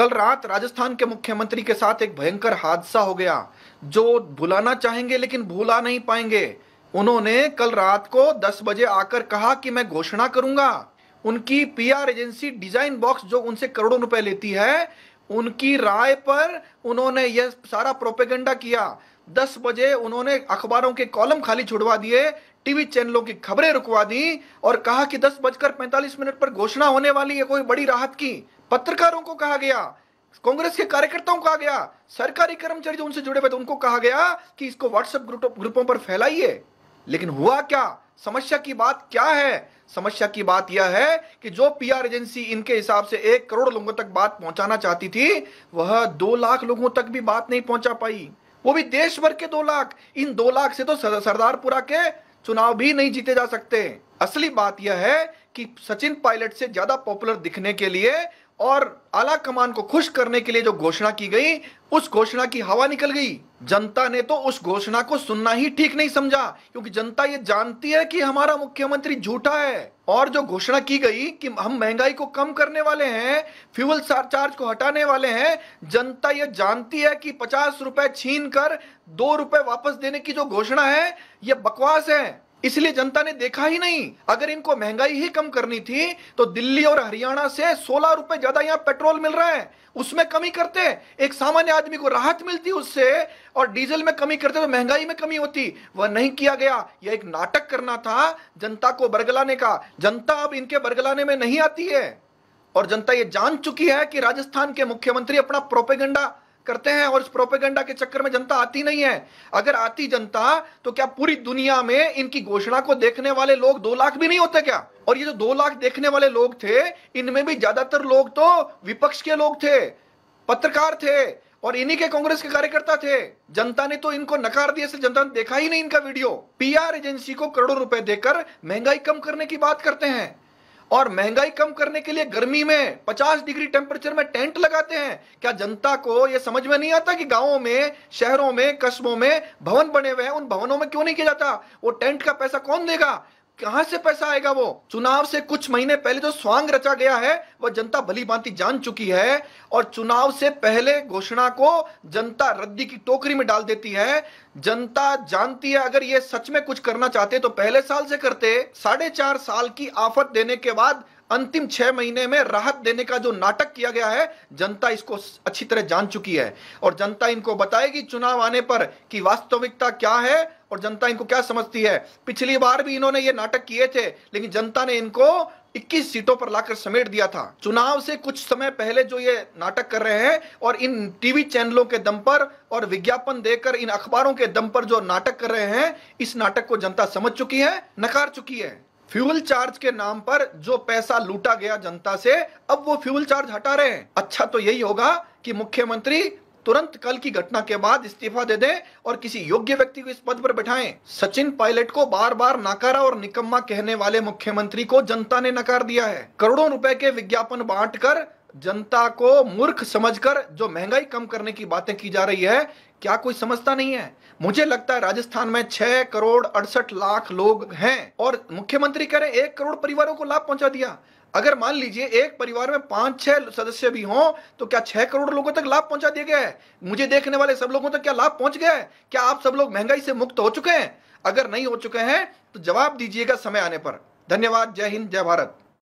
कल रात राजस्थान के मुख्यमंत्री के साथ एक भयंकर हादसा हो गया जो भुलाना चाहेंगे लेकिन भुला नहीं पाएंगे उन्होंने कल रात को 10 बजे आकर कहा कि मैं घोषणा करूंगा उनकी पीआर एजेंसी डिजाइन बॉक्स जो उनसे करोड़ों रुपए लेती है उनकी राय पर उन्होंने यह सारा प्रोपेगेंडा किया 10 बजे उन्होंने अखबारों के कॉलम खाली छुड़वा दिए टीवी चैनलों की खबरें रुकवा दी और कहा कि दस बजकर पैंतालीस मिनट पर घोषणा होने वाली है कोई बड़ी राहत की पत्रकारों को कहा गया कांग्रेस के कार्यकर्ताओं को कहा गया सरकारी कर्मचारी जो उनसे जुड़े हुए थे उनको कहा गया कि इसको व्हाट्सएप ग्रुपों पर फैलाइए लेकिन हुआ क्या समस्या की बात क्या है समस्या की बात यह है कि जो पीआर एजेंसी इनके हिसाब से एक करोड़ लोगों तक बात पहुंचाना चाहती थी वह दो लाख लोगों तक भी बात नहीं पहुंचा पाई वो भी देश भर के दो लाख इन दो लाख से तो सरदारपुरा के चुनाव भी नहीं जीते जा सकते असली बात यह है कि सचिन पायलट से ज्यादा पॉपुलर दिखने के लिए और आला कमान को खुश करने के लिए जो घोषणा की गई उस घोषणा की हवा निकल गई जनता ने तो उस घोषणा को सुनना ही ठीक नहीं समझा क्योंकि जनता ये जानती है कि हमारा मुख्यमंत्री झूठा है और जो घोषणा की गई कि हम महंगाई को कम करने वाले हैं फ्यूल चार्ज को हटाने वाले हैं जनता ये जानती है कि पचास रुपए छीन कर दो रुपए वापस देने की जो घोषणा है ये बकवास है इसलिए जनता ने देखा ही नहीं अगर इनको महंगाई ही कम करनी थी तो दिल्ली और हरियाणा से सोलह रुपए ज्यादा यहाँ पेट्रोल मिल रहा है उसमें कमी करते एक सामान्य आदमी को राहत मिलती उससे और डीजल में कमी करते तो महंगाई में कमी होती वह नहीं किया गया यह एक नाटक करना था जनता को बरगलाने का जनता अब इनके बरगलाने में नहीं आती है और जनता ये जान चुकी है कि राजस्थान के मुख्यमंत्री अपना प्रोपेगेंडा करते हैं और इस प्रोपेगेंडा के चक्कर में जनता आती नहीं है अगर आती जनता तो क्या पूरी दुनिया में इनकी घोषणा को देखने वाले लोग दो लाख भी नहीं होते क्या और ये जो दो लाख देखने वाले लोग थे इनमें भी ज्यादातर लोग तो विपक्ष के लोग थे पत्रकार थे और इन्हीं के कांग्रेस के कार्यकर्ता थे जनता ने तो इनको नकार दिया जनता ने देखा ही नहीं इनका वीडियो पीआर एजेंसी को करोड़ों रुपए देकर महंगाई कम करने की बात करते हैं और महंगाई कम करने के लिए गर्मी में 50 डिग्री टेम्परेचर में टेंट लगाते हैं क्या जनता को यह समझ में नहीं आता कि गांवों में शहरों में कस्बों में भवन बने हुए हैं उन भवनों में क्यों नहीं किया जाता वो टेंट का पैसा कौन देगा कहां से पैसा आएगा वो चुनाव से कुछ महीने पहले जो स्वांग रचा गया है वह जनता भली भांति जान चुकी है और चुनाव से पहले घोषणा को जनता रद्दी की टोकरी में डाल देती है जनता जानती है अगर ये सच में कुछ करना चाहते तो पहले साल से करते साढ़े चार साल की आफत देने के बाद अंतिम छह महीने में राहत देने का जो नाटक किया गया है जनता इसको अच्छी तरह जान चुकी है और जनता इनको बताएगी चुनाव आने पर कि वास्तविकता क्या है और जनता इनको क्या समझती है पिछली बार भी इन्होंने ये नाटक किए थे लेकिन जनता ने इनको 21 सीटों पर लाकर समेट दिया था चुनाव से कुछ समय पहले जो ये नाटक कर रहे हैं और इन टीवी चैनलों के दम पर और विज्ञापन देकर इन अखबारों के दम पर जो नाटक कर रहे हैं इस नाटक को जनता समझ चुकी है नकार चुकी है फ्यूल चार्ज के नाम पर जो पैसा लूटा गया जनता से अब वो फ्यूल चार्ज हटा रहे हैं अच्छा तो यही होगा कि मुख्यमंत्री तुरंत कल की घटना के बाद इस्तीफा दे दें और किसी योग्य व्यक्ति को इस पद पर बैठाएं। सचिन पायलट को बार बार नाकारा और निकम्मा कहने वाले मुख्यमंत्री को जनता ने नकार दिया है करोड़ों रुपए के विज्ञापन बांटकर जनता को मूर्ख समझकर जो महंगाई कम करने की बातें की जा रही है क्या कोई समझता नहीं है मुझे लगता है राजस्थान में छह करोड़ अड़सठ लाख लोग हैं और मुख्यमंत्री कह रहे हैं एक करोड़ परिवारों को लाभ पहुंचा दिया अगर मान लीजिए एक परिवार में पांच छह सदस्य भी हों तो क्या छह करोड़ लोगों तक लाभ पहुंचा दिया गया है मुझे देखने वाले सब लोगों तक क्या लाभ पहुंच गया है क्या आप सब लोग महंगाई से मुक्त हो चुके हैं अगर नहीं हो चुके हैं तो जवाब दीजिएगा समय आने पर धन्यवाद जय हिंद जय भारत